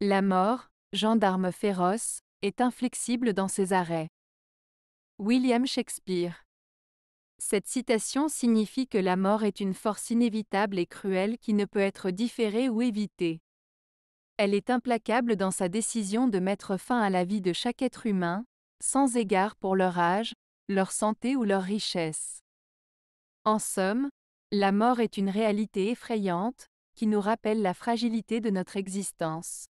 La mort, gendarme féroce, est inflexible dans ses arrêts. William Shakespeare. Cette citation signifie que la mort est une force inévitable et cruelle qui ne peut être différée ou évitée. Elle est implacable dans sa décision de mettre fin à la vie de chaque être humain, sans égard pour leur âge, leur santé ou leur richesse. En somme, la mort est une réalité effrayante, qui nous rappelle la fragilité de notre existence.